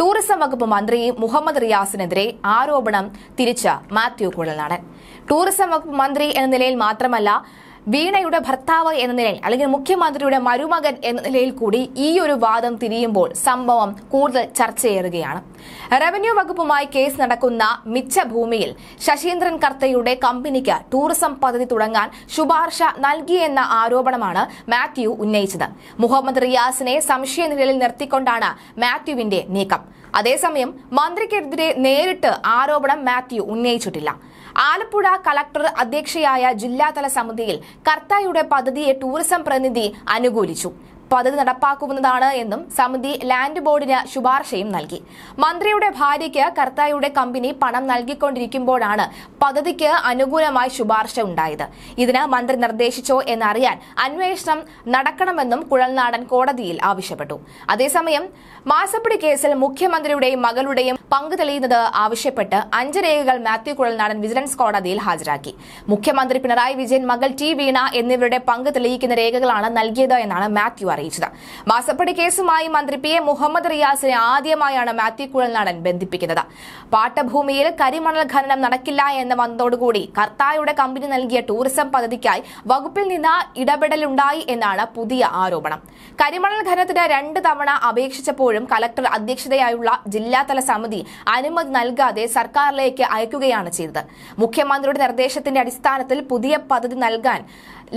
tourism വകുപ്പ് മന്ത്രി മുഹമ്മദ് റിയാസിനെതിരെ ആരോപണം തിരിച്ച മാത്യു കുഴലാണ് ടൂറിസം വകുപ്പ് മന്ത്രി എന്ന നിലയിൽ മാത്രമല്ല വീണയുടെ ഭർത്താവ് എന്ന നിലയിൽ അല്ലെങ്കിൽ മുഖ്യമന്ത്രിയുടെ മരുമകൻ എന്ന നിലയിൽ കൂടി ഈ ഒരു വാദം തിരിയുമ്പോൾ സംഭവം കൂടുതൽ ചർച്ചയേറുകയാണ് റവന്യൂ വകുപ്പുമായി കേസ് നടക്കുന്ന മിച്ചഭൂമിയിൽ ശശീന്ദ്രൻ കർത്തയുടെ കമ്പനിക്ക് ടൂറിസം പദ്ധതി തുടങ്ങാൻ ശുപാർശ നൽകിയെന്ന ആരോപണമാണ് മാത്യു ഉന്നയിച്ചത് മുഹമ്മദ് റിയാസിനെ സംശയ നിലയിൽ നിർത്തിക്കൊണ്ടാണ് മാത്യുവിന്റെ നീക്കം അതേസമയം മന്ത്രിക്കെതിരെ നേരിട്ട് ആരോപണം മാത്യു ഉന്നയിച്ചിട്ടില്ല ആലപ്പുഴ കളക്ടർ അധ്യക്ഷയായ ജില്ലാതല സമിതിയിൽ കർത്തായുടെ പദ്ധതിയെ ടൂറിസം പ്രതിനിധി അനുകൂലിച്ചു പദ്ധതി നടപ്പാക്കുന്നതാണ് എന്നും സമിതി ലാൻഡ് ബോർഡിന് ശുപാർശയും നൽകി മന്ത്രിയുടെ ഭാര്യയ്ക്ക് കർത്തായുടെ കമ്പനി പണം നൽകിക്കൊണ്ടിരിക്കുമ്പോഴാണ് പദ്ധതിക്ക് അനുകൂലമായി ശുപാർശ ഉണ്ടായത് ഇതിന് മന്ത്രി നിർദ്ദേശിച്ചോ എന്നറിയാൻ അന്വേഷണം നടക്കണമെന്നും കുഴൽനാടൻ കോടതിയിൽ ആവശ്യപ്പെട്ടു അതേസമയം മാസപ്പിടി കേസിൽ മുഖ്യമന്ത്രിയുടെയും മകളുടെയും പങ്ക് തെളിയുന്നത് ആവശ്യപ്പെട്ട് അഞ്ച് രേഖകൾ മാത്യു കുഴൽനാടൻ വിജിലൻസ് കോടതിയിൽ ഹാജരാക്കി മുഖ്യമന്ത്രി പിണറായി വിജയൻ മകൾ ടി വീണ എന്നിവരുടെ പങ്ക് തെളിയിക്കുന്ന രേഖകളാണ് നൽകിയത് എന്നാണ് മാത്യു അറിയിച്ചത് അറിയിച്ചത് മാസപ്പടി കേസുമായി മന്ത്രി പി എ മുഹമ്മദ് റിയാസിനെ ആദ്യമായാണ് മാത്യു കുഴൽനാടൻ ബന്ധിപ്പിക്കുന്നത് പാട്ടഭൂമിയിൽ കരിമണൽ ഖനനം നടക്കില്ല എന്ന് വന്നതോടുകൂടി കർത്തായുടെ കമ്പനി നൽകിയ ടൂറിസം പദ്ധതിക്കായി വകുപ്പിൽ നിന്ന് ഇടപെടലുണ്ടായി എന്നാണ് പുതിയ ആരോപണം കരിമണൽ ഖനനത്തിന് രണ്ട് തവണ അപേക്ഷിച്ചപ്പോഴും കലക്ടർ അധ്യക്ഷതയായുള്ള ജില്ലാതല സമിതി അനുമതി നൽകാതെ സർക്കാരിലേക്ക് അയക്കുകയാണ് ചെയ്തത് മുഖ്യമന്ത്രിയുടെ നിർദ്ദേശത്തിന്റെ അടിസ്ഥാനത്തിൽ പുതിയ പദ്ധതി നൽകാൻ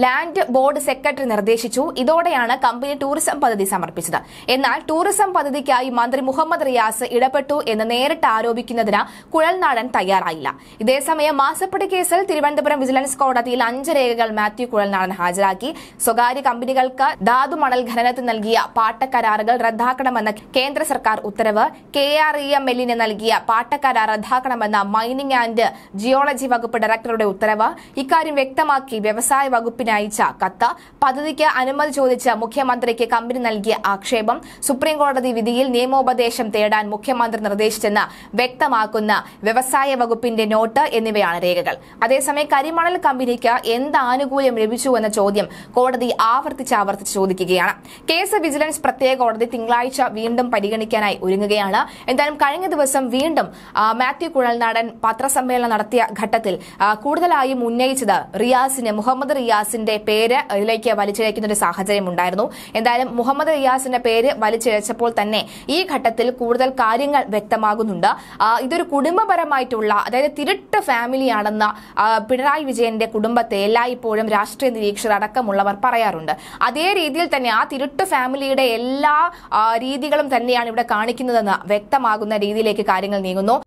ലാൻഡ് ബോർഡ് സെക്രട്ടറി നിർദ്ദേശിച്ചു ഇതോടെയാണ് കമ്പനി ടൂറിസം പദ്ധതി സമർപ്പിച്ചത് എന്നാൽ ടൂറിസം പദ്ധതിക്കായി മന്ത്രി മുഹമ്മദ് റിയാസ് ഇടപെട്ടു എന്ന് നേരിട്ട് ആരോപിക്കുന്നതിന് കുഴൽനാടൻ തയ്യാറായില്ല ഇതേസമയം മാസപ്പടി കേസിൽ തിരുവനന്തപുരം വിജിലൻസ് കോടതിയിൽ അഞ്ച് രേഖകൾ മാത്യു കുഴൽനാടൻ ഹാജരാക്കി സ്വകാര്യ കമ്പനികൾക്ക് ധാതു മണൽ ഖനനത്തിന് നൽകിയ പാട്ടക്കരാറുകൾ റദ്ദാക്കണമെന്ന കേന്ദ്ര സർക്കാർ ഉത്തരവ് കെ ആർ ഇ എം എല്ലിന് നൽകിയ പാട്ടക്കരാർ റദ്ദാക്കണമെന്ന മൈനിംഗ് ആൻഡ് ജിയോളജി വകുപ്പ് ഡയറക്ടറുടെ ഉത്തരവ് ഇക്കാര്യം വ്യക്തമാക്കി വ്യവസായ വകുപ്പ് അയച്ച കത്ത് പദ്ധതിക്ക് അനുമതി ചോദിച്ച് മുഖ്യമന്ത്രിക്ക് കമ്പനി നൽകിയ ആക്ഷേപം സുപ്രീംകോടതി വിധിയിൽ നിയമോപദേശം തേടാൻ മുഖ്യമന്ത്രി നിർദ്ദേശിച്ചെന്ന് വ്യക്തമാക്കുന്ന വ്യവസായ വകുപ്പിന്റെ നോട്ട് എന്നിവയാണ് രേഖകൾ അതേസമയം കരിമണൽ കമ്പനിക്ക് എന്ത് ആനുകൂല്യം ലഭിച്ചുവെന്ന ചോദ്യം കോടതി ആവർത്തിച്ച് ആവർത്തിച്ച് ചോദിക്കുകയാണ് കേസ് വിജിലൻസ് പ്രത്യേക കോടതി തിങ്കളാഴ്ച വീണ്ടും പരിഗണിക്കാനായി ഒരുങ്ങുകയാണ് എന്തായാലും കഴിഞ്ഞ ദിവസം വീണ്ടും മാത്യു കുഴൽനാടൻ പത്രസമ്മേളനം നടത്തിയ ഘട്ടത്തിൽ കൂടുതലായും ഉന്നയിച്ചത് റിയാസിന് മുഹമ്മദ് റിയാസ് റിയാസിന്റെ പേര് ഇതിലേക്ക് വലിച്ചിഴയ്ക്കുന്ന ഒരു സാഹചര്യം ഉണ്ടായിരുന്നു എന്തായാലും മുഹമ്മദ് റിയാസിന്റെ പേര് വലിച്ചിഴച്ചപ്പോൾ തന്നെ ഈ ഘട്ടത്തിൽ കൂടുതൽ കാര്യങ്ങൾ വ്യക്തമാകുന്നുണ്ട് ഇതൊരു കുടുംബപരമായിട്ടുള്ള അതായത് തിരുട്ട് ഫാമിലിയാണെന്ന പിണറായി വിജയന്റെ കുടുംബത്തെ എല്ലായ്പ്പോഴും രാഷ്ട്രീയ നിരീക്ഷകർ അടക്കമുള്ളവർ പറയാറുണ്ട് അതേ രീതിയിൽ തന്നെ ആ തിരുട്ട് ഫാമിലിയുടെ എല്ലാ രീതികളും തന്നെയാണ് ഇവിടെ കാണിക്കുന്നതെന്ന് വ്യക്തമാകുന്ന രീതിയിലേക്ക് കാര്യങ്ങൾ നീങ്ങുന്നു